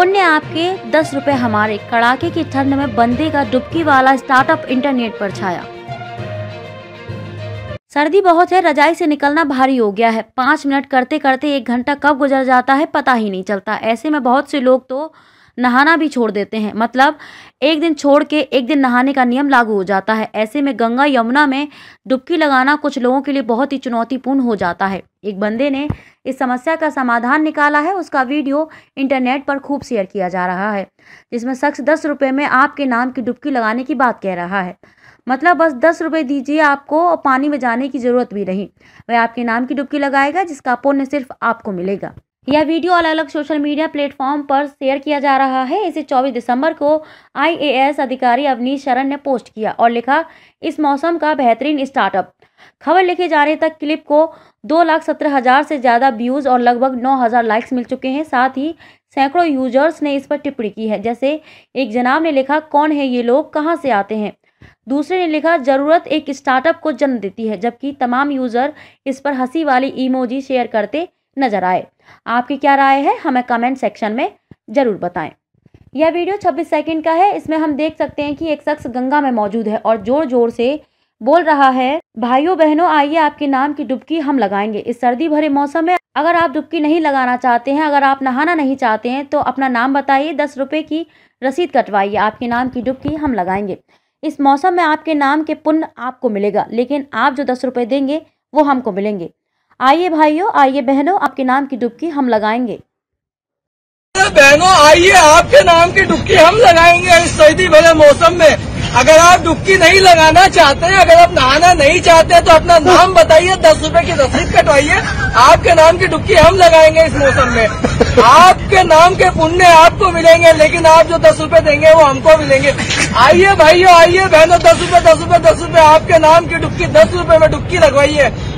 उनने आपके दस रुपए हमारे कड़ाके की ठंड में बंदे का डुबकी वाला स्टार्टअप इंटरनेट पर छाया सर्दी बहुत है रजाई से निकलना भारी हो गया है पांच मिनट करते करते एक घंटा कब गुजर जाता है पता ही नहीं चलता ऐसे में बहुत से लोग तो नहाना भी छोड़ देते हैं मतलब एक दिन छोड़ के एक दिन नहाने का नियम लागू हो जाता है ऐसे में गंगा यमुना में डुबकी लगाना कुछ लोगों के लिए बहुत ही चुनौतीपूर्ण हो जाता है एक बंदे ने इस समस्या का समाधान निकाला है उसका वीडियो इंटरनेट पर खूब शेयर किया जा रहा है जिसमें शख्स दस रुपये में आपके नाम की डुबकी लगाने की बात कह रहा है मतलब बस दस रुपये दीजिए आपको और पानी में जाने की ज़रूरत भी नहीं वह आपके नाम की डुबकी लगाएगा जिसका पुण्य सिर्फ आपको मिलेगा यह वीडियो अलग अलग सोशल मीडिया प्लेटफॉर्म पर शेयर किया जा रहा है इसे 24 दिसंबर को आईएएस अधिकारी अवनीश शरण ने पोस्ट किया और लिखा इस मौसम का बेहतरीन स्टार्टअप खबर लिखे जाने तक क्लिप को दो लाख सत्रह हज़ार से ज़्यादा व्यूज़ और लगभग नौ हज़ार लाइक्स मिल चुके हैं साथ ही सैकड़ों यूजर्स ने इस पर टिप्पणी की है जैसे एक जनाब ने लिखा कौन है ये लोग कहाँ से आते हैं दूसरे ने लिखा ज़रूरत एक स्टार्टअप को जन्म देती है जबकि तमाम यूज़र इस पर हंसी वाली ईमोजी शेयर करते नजर आए आपकी क्या राय है हमें कमेंट सेक्शन में ज़रूर बताएं यह वीडियो 26 सेकंड का है इसमें हम देख सकते हैं कि एक शख्स गंगा में मौजूद है और ज़ोर ज़ोर से बोल रहा है भाइयों बहनों आइए आपके नाम की डुबकी हम लगाएंगे इस सर्दी भरे मौसम में अगर आप डुबकी नहीं लगाना चाहते हैं अगर आप नहाना नहीं चाहते हैं तो अपना नाम बताइए दस रुपये की रसीद कटवाइए आपके नाम की डुबकी हम लगाएंगे इस मौसम में आपके नाम के पुण्य आपको मिलेगा लेकिन आप जो दस रुपये देंगे वो हमको मिलेंगे आइए भाइयों आइए बहनों आपके नाम की डुबकी हम लगाएंगे बहनों आइए आपके नाम की डुबकी हम लगाएंगे इस सर्दी भरे मौसम में अगर आप डुबकी नहीं लगाना चाहते हैं अगर आप नहाना नहीं चाहते तो अपना नाम बताइए दस रुपए की रसीद कटवाइए आपके नाम की डुबकी हम लगाएंगे इस मौसम में आपके नाम के पुण्य आपको मिलेंगे लेकिन आप जो दस रूपये देंगे वो हमको मिलेंगे आइए भाइयों आइए बहनों दस रूपये दस रूपये दस रूपये आपके नाम की डुबकी दस रूपये में डुबकी लगवाइए